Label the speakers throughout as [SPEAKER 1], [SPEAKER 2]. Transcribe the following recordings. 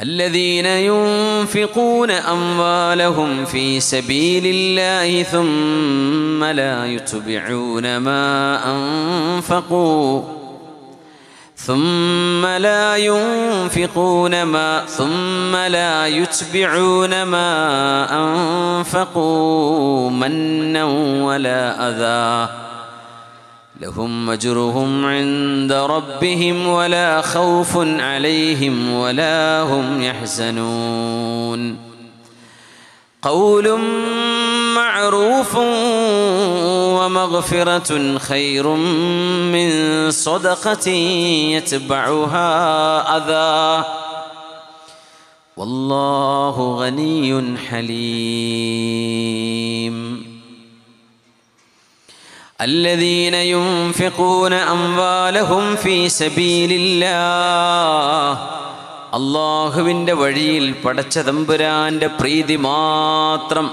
[SPEAKER 1] الذين ينفقون أموالهم في سبيل الله ثم لا يتبعون ما أنفقوا ثم لا ينفقون ما ثم لا يتبعون ما أنفقوا منا ولا أذى لهم أجرهم عند ربهم ولا خوف عليهم ولا هم يحزنون قول معروف ومغفرة خير من صدقة يتبعها أذى والله غني حليم الذين ينفقون أموالهم في سبيل الله അള്ളാഹുവിൻ്റെ വഴിയിൽ പടച്ച തമ്പുരാൻ്റെ പ്രീതി മാത്രം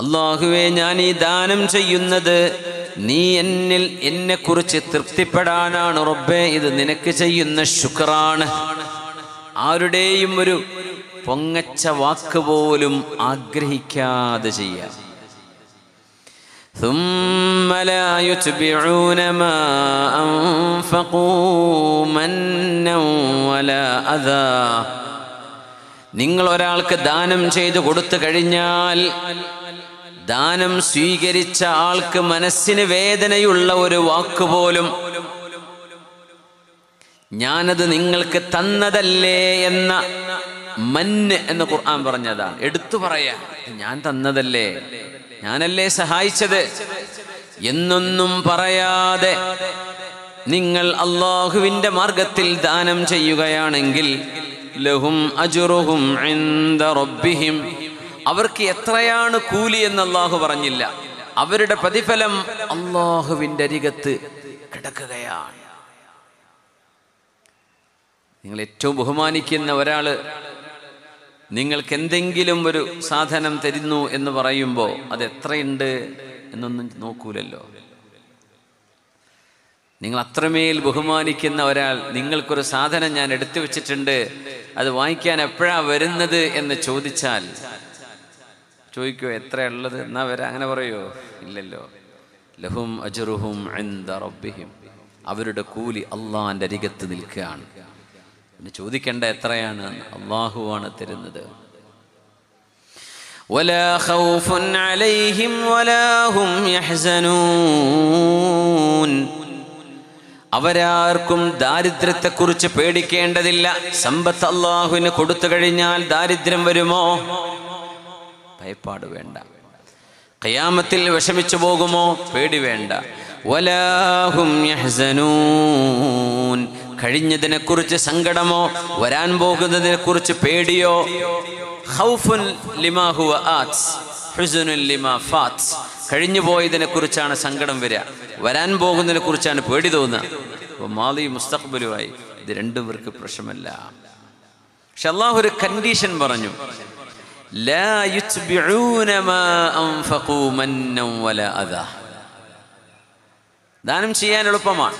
[SPEAKER 1] അള്ളാഹുവെ ഞാൻ ഈ ദാനം ചെയ്യുന്നത് നീ എന്നിൽ എന്നെക്കുറിച്ച് തൃപ്തിപ്പെടാനാണ് റബ്ബെ ഇത് നിനക്ക് ചെയ്യുന്ന ശുക്രാണ് ആരുടെയും ഒരു പൊങ്ങച്ച വാക്ക് പോലും ആഗ്രഹിക്കാതെ ചെയ്യാം ثم لا يتبعون ما أنفقوا منا ولا أذى നിങ്ങൾ ഒരാൾക്ക് ദാനം ചെയ്തു കൊടുത്തു കഴിഞ്ഞാൽ ദാനം സ്വീകരിച്ച ആൾക്ക് മനസ്സിന് വേദനയുള്ള ഒരു വാക്കുപോലും ഞാനത് നിങ്ങൾക്ക് തന്നതല്ലേ എന്ന മന്ന് എന്ന് ഖുർആൻ പറഞ്ഞതാണ് എടുത്തു പറയാ ഞാൻ തന്നതല്ലേ ഞാനല്ലേ സഹായിച്ചത് എന്നൊന്നും പറയാതെ നിങ്ങൾ അള്ളാഹുവിന്റെ മാർഗത്തിൽ ദാനം ചെയ്യുകയാണെങ്കിൽ ലഹും റബ്ബിഹിം അവർക്ക് എത്രയാണ് കൂലി എന്ന് അള്ളാഹു പറഞ്ഞില്ല അവരുടെ പ്രതിഫലം അള്ളാഹുവിന്റെ അരികത്ത് കിടക്കുകയാണ് നിങ്ങൾ ഏറ്റവും ബഹുമാനിക്കുന്ന ഒരാള് നിങ്ങൾക്ക് എന്തെങ്കിലും ഒരു സാധനം തരുന്നു എന്ന് പറയുമ്പോൾ അത് എത്രയുണ്ട് എന്നൊന്നും നോക്കൂലല്ലോ നിങ്ങൾ അത്രമേൽ ബഹുമാനിക്കുന്ന ഒരാൾ നിങ്ങൾക്കൊരു സാധനം ഞാൻ എടുത്തു വെച്ചിട്ടുണ്ട് അത് വാങ്ങിക്കാൻ എപ്പോഴാ വരുന്നത് എന്ന് ചോദിച്ചാൽ എത്ര എത്രയുള്ളത് എന്നാ വരാ അങ്ങനെ പറയോ ഇല്ലല്ലോ ലഹും അജുറുഹും അവരുടെ കൂലി അള്ളാന്റെ അരികത്ത് നിൽക്കുകയാണ് പിന്നെ ചോദിക്കേണ്ട എത്രയാണ് അള്ളാഹുവാണ് തരുന്നത് ولا خوف عليهم ولا هم يحزنون അവരാർക്കും ദാരിദ്ര്യത്തെക്കുറിച്ച് പേടിക്കേണ്ടതില്ല സമ്പത്ത് അള്ളാഹുവിന് കൊടുത്തു കഴിഞ്ഞാൽ ദാരിദ്ര്യം വരുമോ ഭയപ്പാട് വേണ്ട കയാമത്തിൽ വിഷമിച്ചു പോകുമോ പേടി വേണ്ട വലാഹും കഴിഞ്ഞതിനെ കുറിച്ച് സങ്കടമോ വരാൻ പോകുന്നതിനെ കുറിച്ച് പേടിയോ ലിമാ കഴിഞ്ഞു പോയതിനെ കുറിച്ചാണ് സങ്കടം വരിക വരാൻ പോകുന്നതിനെ കുറിച്ചാണ് പേടി തോന്നുക മാലി മുസ്തഖബലുമായി ഇത് രണ്ടും പേർക്ക് പ്രശ്നമല്ല പക്ഷെ അള്ളാഹു ഒരു കണ്ടീഷൻ പറഞ്ഞു ദാനം ചെയ്യാൻ എളുപ്പമാണ്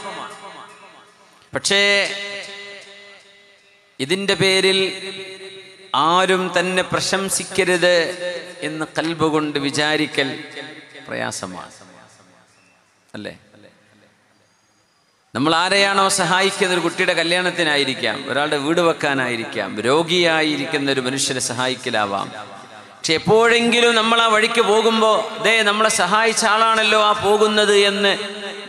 [SPEAKER 1] പക്ഷേ ഇതിൻ്റെ പേരിൽ ആരും തന്നെ പ്രശംസിക്കരുത് എന്ന് കൽബ് കൊണ്ട് വിചാരിക്കൽ പ്രയാസമാണ് അല്ലേ നമ്മൾ ആരെയാണോ സഹായിക്കുന്ന ഒരു കുട്ടിയുടെ കല്യാണത്തിനായിരിക്കാം ഒരാളുടെ വീട് വെക്കാനായിരിക്കാം രോഗിയായിരിക്കുന്ന ഒരു മനുഷ്യനെ സഹായിക്കലാവാം പക്ഷെ എപ്പോഴെങ്കിലും നമ്മൾ ആ വഴിക്ക് പോകുമ്പോൾ ദേ നമ്മളെ സഹായിച്ച ആളാണല്ലോ ആ പോകുന്നത് എന്ന്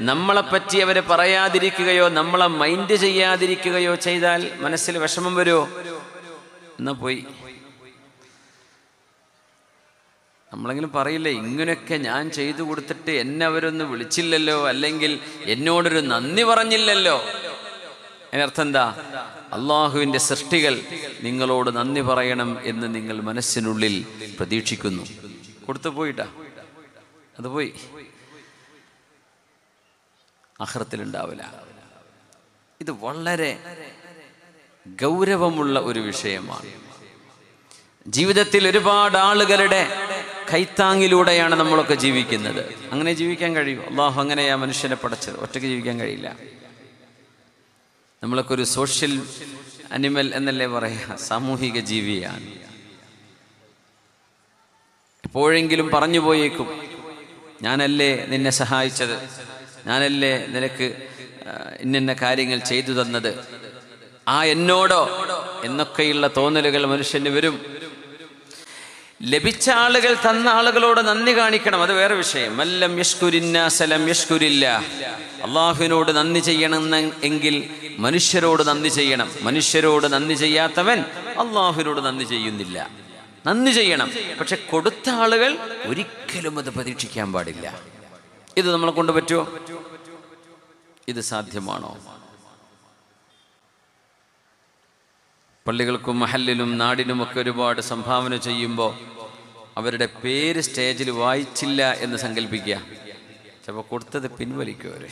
[SPEAKER 1] നമ്മളെപ്പറ്റി അവർ പറയാതിരിക്കുകയോ നമ്മളെ മൈൻഡ് ചെയ്യാതിരിക്കുകയോ ചെയ്താൽ മനസ്സിൽ വിഷമം വരുമോ എന്നാ പോയി നമ്മളെങ്കിലും പറയില്ല ഇങ്ങനെയൊക്കെ ഞാൻ ചെയ്തു കൊടുത്തിട്ട് എന്നെ അവരൊന്ന് വിളിച്ചില്ലല്ലോ അല്ലെങ്കിൽ എന്നോടൊരു നന്ദി പറഞ്ഞില്ലല്ലോ അതിനർത്ഥം എന്താ അള്ളാഹുവിന്റെ സൃഷ്ടികൾ നിങ്ങളോട് നന്ദി പറയണം എന്ന് നിങ്ങൾ മനസ്സിനുള്ളിൽ പ്രതീക്ഷിക്കുന്നു കൊടുത്തു പോയിട്ടാ അത് പോയി അഹ്റത്തിലുണ്ടാവില്ല ഇത് വളരെ ഗൗരവമുള്ള ഒരു വിഷയമാണ് ജീവിതത്തിൽ ഒരുപാട് ആളുകളുടെ കൈത്താങ്ങിലൂടെയാണ് നമ്മളൊക്കെ ജീവിക്കുന്നത് അങ്ങനെ ജീവിക്കാൻ കഴിയും അള്ളാഹു അങ്ങനെയാ മനുഷ്യനെ പടച്ചത് ഒറ്റയ്ക്ക് ജീവിക്കാൻ കഴിയില്ല നമ്മളൊക്കെ ഒരു സോഷ്യൽ അനിമൽ എന്നല്ലേ പറയാ സാമൂഹിക ജീവിയാണ് എപ്പോഴെങ്കിലും പറഞ്ഞു പോയേക്കും ഞാനല്ലേ നിന്നെ സഹായിച്ചത് ഞാനല്ലേ നിനക്ക് ഇന്നിന്ന കാര്യങ്ങൾ ചെയ്തു തന്നത് ആ എന്നോടോ എന്നൊക്കെയുള്ള തോന്നലുകൾ മനുഷ്യന് വരും ലഭിച്ച ആളുകൾ തന്ന ആളുകളോട് നന്ദി കാണിക്കണം അത് വേറെ വിഷയം മല്ലം യഷ്കുരിന്ന സലം യഷ്കുരില്ല അള്ളാഹുവിനോട് നന്ദി ചെയ്യണം എങ്കിൽ മനുഷ്യരോട് നന്ദി ചെയ്യണം മനുഷ്യരോട് നന്ദി ചെയ്യാത്തവൻ അള്ളാഹുവിനോട് നന്ദി ചെയ്യുന്നില്ല നന്ദി ചെയ്യണം പക്ഷെ കൊടുത്ത ആളുകൾ ഒരിക്കലും അത് പ്രതീക്ഷിക്കാൻ പാടില്ല ഇത് നമ്മളെ കൊണ്ട് പറ്റുമോ ഇത് സാധ്യമാണോ പള്ളികൾക്കും മഹല്ലിലും നാടിനുമൊക്കെ ഒരുപാട് സംഭാവന ചെയ്യുമ്പോൾ അവരുടെ പേര് സ്റ്റേജിൽ വായിച്ചില്ല എന്ന് സങ്കല്പിക്കുക ചിലപ്പോൾ കൊടുത്തത് പിൻവലിക്കും അവരെ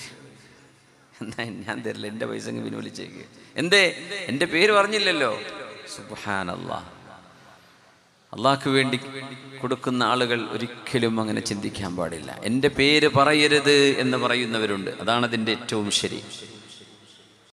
[SPEAKER 1] എന്നാ ഞാൻ തരില്ല എൻ്റെ പൈസ പിൻവലിച്ചേക്ക് എന്തേ എൻ്റെ പേര് പറഞ്ഞില്ലല്ലോ സുബാനല്ലാ അള്ളാഹ്ക്ക് വേണ്ടി കൊടുക്കുന്ന ആളുകൾ ഒരിക്കലും അങ്ങനെ ചിന്തിക്കാൻ പാടില്ല എൻ്റെ പേര് പറയരുത് എന്ന് പറയുന്നവരുണ്ട് അതാണ് അതിൻ്റെ ഏറ്റവും ശരി